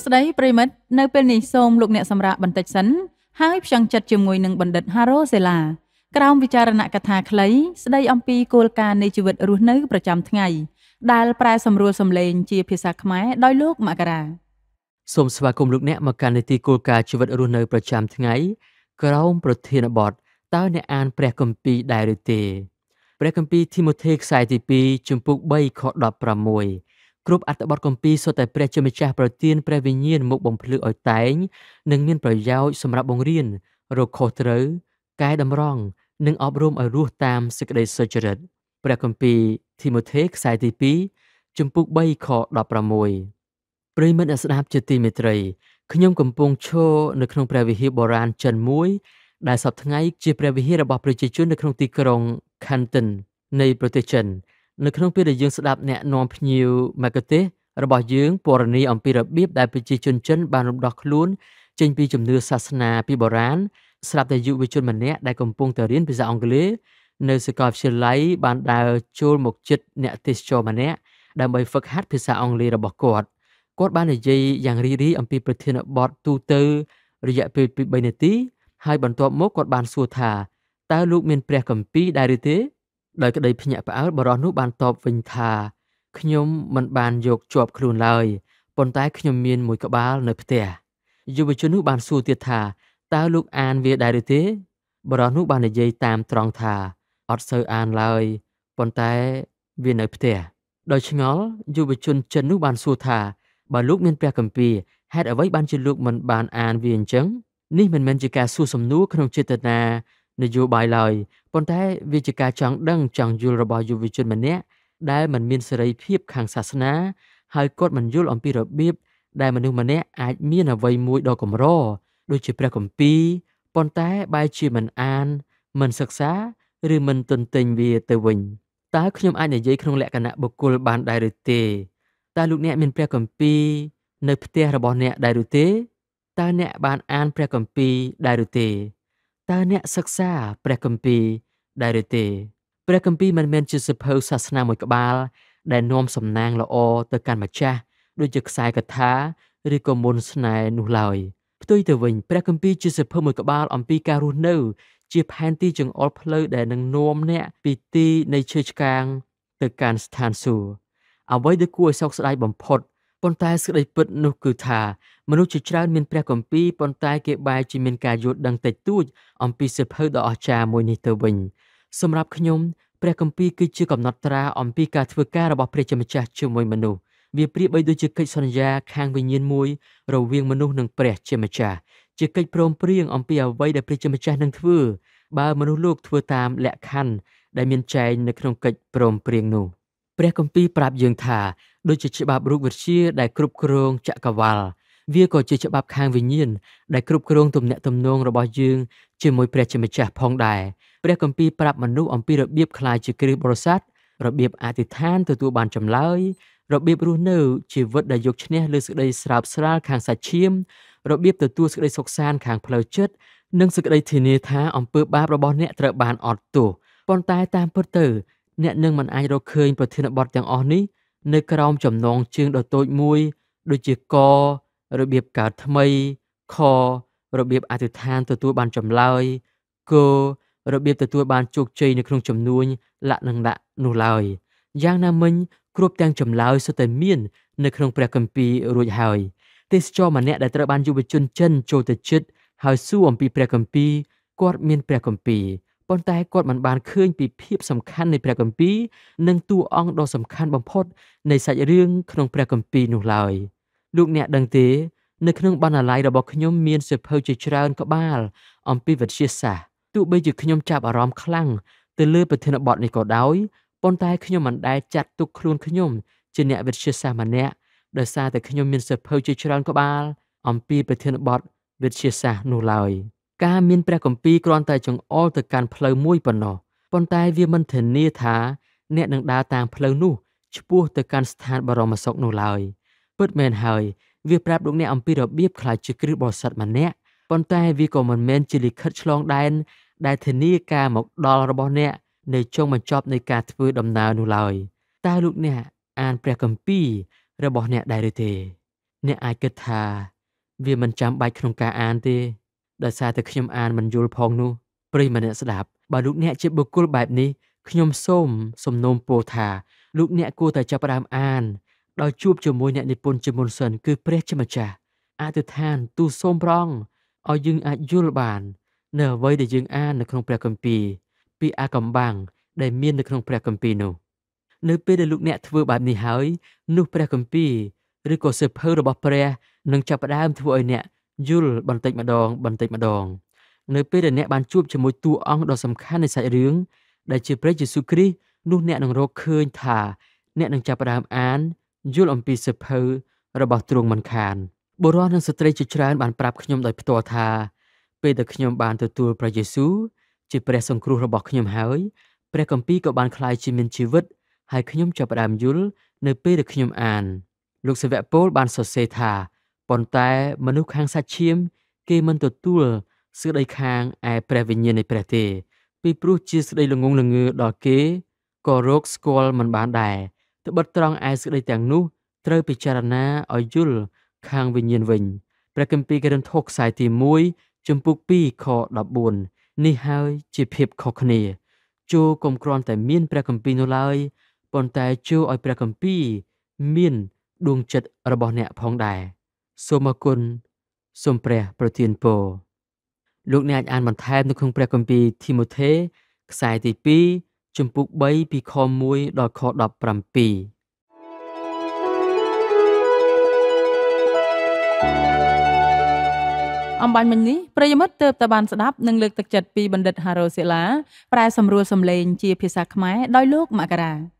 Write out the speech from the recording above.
សួស្តីប្រិមិត្តនៅពេលនេះសូមលោកអ្នកសម្រាប់បន្តិចសិនហើយផ្ចង់ចិត្តជាមួយនឹងបណ្ឌិត Haro Sela ក្រោមវិចារណកថាខ្លី ស្ដីអំពីគោលការណ៍នៃជីវិត រស់នៅប្រចាំថ្ងៃដែលប្រែសម្រួលសម្លេងជាភាសាខ្មែរដោយលោកមករាសូមស្វាគមន៍លោកអ្នកមកកាន់នីតិគោលការណ៍ជីវិតរស់នៅប្រចាំថ្ងៃ ក្រោមប្រធានបទតើអ្នកអានព្រះគម្ពីរដែរឬទេព្រះគម្ពីរធីម៉ូថេខ្សែទី2ជំពូក3ខ16គ្រប់អត្ថបទគម្ពីរសុទ្ធតែព្រះជាម្ចាស់ប្រទានព្រះវិញ្ញាណមកបំភ្លឺឲ្យតែងនិងមាន ប្រយោជន៍សម្រាប់បង្រៀនរកខុសត្រូវកែតម្រង់និងអប់រំឲ្យរស់តាមសេចក្តីសុចរិតព្រះគម្ពីរធីម៉ូថេខ្សែទី2ជំពូក3ខ16ប្រិមិត្តអ្នកស្ដាប់ជាទីមេត្រីខ្ញុំកំពុងឈរនៅក្នុង ព្រះវិហារបុរាណចិនមួយដែលសពថ្ងៃជាព្រះវិហាររបស់ប្រជាជននៅក្នុងទីក្រុង Canton នៃប្រទេសចិននៅក្នុងពេលដែលយើងស្ដាប់អ្នកនាំភ្ញៀវមកកទេសរបស់យើងពរនីអំពីរបៀបដែលប្រជាជនចិនបានរំដោះខ្លួនចេញពីជំនឿសាសនាពីបុរាណស្រាប់តែយុវជនម្នាក់ដែលកំពុងតែរៀនភាសាអង់គ្លេសនៅសាកលវិទ្យាល័យបានដើរចូលមកជិតអ្នកទេសចរម្នាក់ដើម្បីហ្វឹកហាត់ភាសាអង់គ្លេសរបស់គាត់គាត់បាននិយាយយ៉ាងរីរីអំពីប្រធានបទទូទៅរយៈពេល2-3នាទី ហើយបន្ទាប់មកគាត់បានសួរថាតើលោកមានព្រះគម្ពីរដែរឬទេដោយក្តីភ្ញាក់ផ្អើលបរោះនោះបានតបវិញថាខ្ញុំមិនបានយកជាប់ខ្លួនឡើយប៉ុន្តែខ្ញុំមានមួយក្បាលនៅផ្ទះយុវជននោះបានសួរទៀតថាតើលោកអានវាដែរឬទេបរោះនោះបាននិយាយតាមត្រង់ថាអត់សូវអានឡើយប៉ុន្តែវានៅផ្ទះដោយឆ្ងល់យុវជនចិននោះបានសួរថាបើលោកមានព្រះកម្ពីហេតុអ្វីបានជាលោកមិនបានអានវាអញ្ចឹងនេះមិនមែនជាការសួរសំណួរក្នុងចេតនានយោបាយឡើយប៉ុន្តែវាជាការចង់ដឹងចង់យល់របស់យុវជនម្នាក់ដែលមិនមានសេរីភាពខាងសាសនាហើយគាត់មិនយល់អំពីរបៀបដែលមនុស្សម្នាក់អាចមានអ្វីមួយដ៏កម្រដូចជាព្រះគម្ពីរប៉ុន្តែបែរជាមិនអានមិនសិក្សា ឬមិនទន្ទិញវាទៅវិញតើខ្ញុំអាចនិយាយក្នុងលក្ខណៈបុគ្គលបានដែរឬទេតើលោកអ្នកមានព្រះគម្ពីរនៅផ្ទះរបស់អ្នកដែរឬទេតើអ្នកបានអានព្រះគម្ពីរដែរឬទេតើអ្នកសិក្សាព្រះគម្ពីរដែរឬទេព្រះគម្ពីរមិនមែនជាសភៅសាសនាមួយក្បាលដែលនាំសំណាងល្អទៅកាន់ម្ចាស់ដូចជាខ្សែកថាឬក៏មន្តស្នេហ៍នោះឡើយផ្ទុយទៅវិញព្រះគម្ពីរជាសភៅមួយក្បាលអំពីការរស់នៅ ជា ផែនទីចង្អុលផ្លូវដែលនឹងនាំអ្នក ពីទីនៃឈើឆ្កាង ទៅកាន់ស្ថានសួគ៌អ្វីដែលគួរឲ្យសោកស្ដាយបំផុតប៉ុន្តែសេចក្តីពិតនោះគឺថាមនុស្សជាច្រើនមានព្រះគម្ពីរប៉ុន្តែគេបែរជាមានការយល់ដឹងតិចតួចអំពីសិភៅដ៏អស្ចារ្យមួយនេះទៅវិញសម្រាប់ខ្ញុំព្រះគម្ពីរគឺជាកំណត់ត្រាអំពីការធ្វើការរបស់ព្រះជាម្ចាស់ជាមួយមនុស្សវាប្រៀបបីដូចជាកិច្ចសន្យាខាងវិញ្ញាណមួយរវាងមនុស្សនិងព្រះជាម្ចាស់ជាកិច្ចព្រមព្រៀងអំពីអ្វីដែលព្រះជាម្ចាស់នឹងធ្វើបើមនុស្សលោកធ្វើតាមលក្ខខណ្ឌដែលមានចែងនៅក្នុងកិច្ចព្រមព្រៀងនោះ។ព្រះគម្ពីរប្រាប់យើងថាដូចជាច្បាប់រូបវិទ្យាដែលគ្រប់គ្រងចក្រវាលវាក៏ជាច្បាប់ខាងវិញ្ញាណដែលគ្រប់គ្រងទំនាក់ទំនងរបស់យើងជាមួយព្រះជាម្ចាស់ផងដែរព្រះគម្ពីរប្រាប់មនុស្សអំពីរបៀបคลายជាគ្រឹះបរិស័ទរបៀបអធិដ្ឋានទទួលបានចម្លើយរបៀបរស់នៅជីវិតដែលយកឈ្នះលើសេចក្តីស្រើបស្រាលខាងសាច់ឈាម របៀបទទួលសេចក្តីសុខសាន្តខាងផ្លូវចិត្តនិងសេចក្តីធានាថាអំពើបាបរបស់អ្នកត្រូវបានអត់ទោសប៉ុន្តែតាមពិតទៅអ្នកនឹងមិនអាចរកឃើញប្រធានបទទាំងអស់នេះនៅក្រោមចំណងជើងដ៏តូចមួយដូចជាក របៀបកើតថ្មីខរបៀបអធិដ្ឋានទទួលបានចម្លើយគ របៀបទទួលបានជោគជ័យនៅក្នុងចំនួនលក្ខណៈនោះឡើយយ៉ាងណាមិញគ្រប់ទាំងចម្លើយសុទ្ធតែមាន នៅក្នុងព្រះគម្ពីររួចហើយទេសចរម្នាក់ដែលត្រូវបានយុវជនចិនចូលទៅជិតហើយសួរអំពី ព្រះគម្ពីរគាត់មាន ព្រះគម្ពីរប៉ុន្តែគាត់មិនបានឃើញពីភាពសំខាន់នៃព្រះគម្ពីរនិងតួអង្គដ៏សំខាន់បំផុតនៃសាច់រឿងក្នុងព្រះគម្ពីរនោះឡើយលោកអ្នកដឹងទេ នៅក្នុងបណ្ណាល័យរបស់ខ្ញុំមានសៀវភៅជាច្រើនក្បាលអំពីវិទ្យាសាស្ត្រទោះបីជាខ្ញុំចាប់អារម្មណ៍ខ្លាំងទៅលើប្រធានបទនេះក៏ដោយប៉ុន្តែខ្ញុំមិនដែលចាត់ទុកខ្លួនខ្ញុំជាអ្នកវិទ្យាសាស្ត្រម្នាក់ដោយសារតែខ្ញុំមានសៀវភៅជាច្រើនក្បាលអំពីប្រធានបទវិទ្យាសាស្ត្រនោះឡើយ។ការមានព្រះគម្ពីរគ្រាន់តែចង្អុលទៅកាន់ផ្លូវមួយប៉ុណ្ណោះប៉ុន្តែវាមិនធានាថាអ្នកនឹងដើរតាមផ្លូវនោះឆ្ពោះទៅកាន់ស្ថានបរមសុខនោះឡើយពិតមែនហើយវាប្រាប់លោកអ្នកអំពីរបៀបខ្លះជាគ្រឹះបរិស័ទម្នាក់ប៉ុន្តែវាក៏មិនមែនជាលិខិតឆ្លងដែនដែលធានាការមកដល់របស់អ្នកនៅចុងបញ្ចប់នៃការធ្វើដំណើរនោះឡើយតើលោកអ្នកអានព្រះគម្ពីររបស់អ្នកដែរឬទេអ្នកអាចគិតថាវាមិនចាំបាច់ក្នុងការអានទេដោយសារតែខ្ញុំអានមិនយល់ផងនោះប្រិយមិត្តអ្នកស្ដាប់បើលោកអ្នក ជាបុគ្គលបែបនេះខ្ញុំសូមសំណូមពរថាលោកអ្នកគួរតែចាប់ផ្ដើមអានដោយជួបជាមួយអ្នកនិពន្ធជាមុនសិនគឺព្រះជាម្ចាស់អធិដ្ឋានទូលសូមប្រងឲ្យយើងអាចយល់បាន នៅអ្វីដែលយើងអាននៅក្នុងព្រះគម្ពីរពីអាកំបាំងដែលមាននៅក្នុងព្រះគម្ពីរនោះនៅពេលដែលលោកអ្នកធ្វើបែបនេះហើយនោះព្រះគម្ពីរឬក៏សិភៅរបស់ព្រះនឹងចាប់ផ្ដើមធ្វើឲ្យអ្នកយល់បន្តិចម្ដង បន្តិចម្ដងនៅពេលដែលអ្នកបានជួបជាមួយតួអង្គដ៏សំខាន់នៃសាច់រឿងដែលជាព្រះយេស៊ូវគ្រីស្ទនោះអ្នកនឹងរកឃើញថា អ្នកនឹងចាប់ផ្ដើមអានយល់អំពីសិភៅរបស់ទ្រង់មិនខានបុរសនិងស្ត្រីជាច្រើនបានប្រាប់ខ្ញុំដោយផ្ទាល់ថាពេលដែលខ្ញុំបានទទួលព្រះយេស៊ូវជាព្រះសង្គ្រោះរបស់ខ្ញុំហើយព្រះគម្ពីរក៏បានក្លាយជាមានជីវិត ហើយខ្ញុំចាប់ផ្ដើមយល់នៅពេលដែលខ្ញុំអាន លោកសាវកពលបានសរសេរថាប៉ុន្តែមនុស្សខាងសាច់ឈាមគេមិនទទួលសេចក្តីខាងឯព្រះវិញ្ញាណនៃព្រះទេ ពីព្រោះជាសេចក្តីល្ងងល្ងើដល់គេក៏រោគស្គាល់មិនបានដែរត្បិតត្រង់ឯសេចក្តីទាំងនោះត្រូវពិចារណាឲ្យយល់ខាងវិញ្ញាណវិញព្រះគម្ពីរកេរិនថូខ្សែទី1ចំពុក2ខ14នេះហើយជាភាពខុសគ្នាជោគំគ្រាន់ តែមានព្រះគម្ពីរនោះឡើយប៉ុន្តែជោឲ្យព្រះគម្ពីរមានដួងចិត្តរបស់អ្នកផងដែរ។សូមអគុណសូមព្រះ ប្រទានពរលោកអ្នកអាចអានបន្ថែមនៅក្នុងព្រះគម្ពីរធីម៉ូថេខ្សែទី2ជំពូក3ពីខ1ដល់ខ17អំបញ្ញមិញនេះប្រិយមិត្តទៅតែបានស្ដាប់និងលើកទឹកចិត្តពីបណ្ឌិត Haro Sela ប្រែ សម្រួលសម្លេងជាភាសាខ្មែរដោយលោកមករា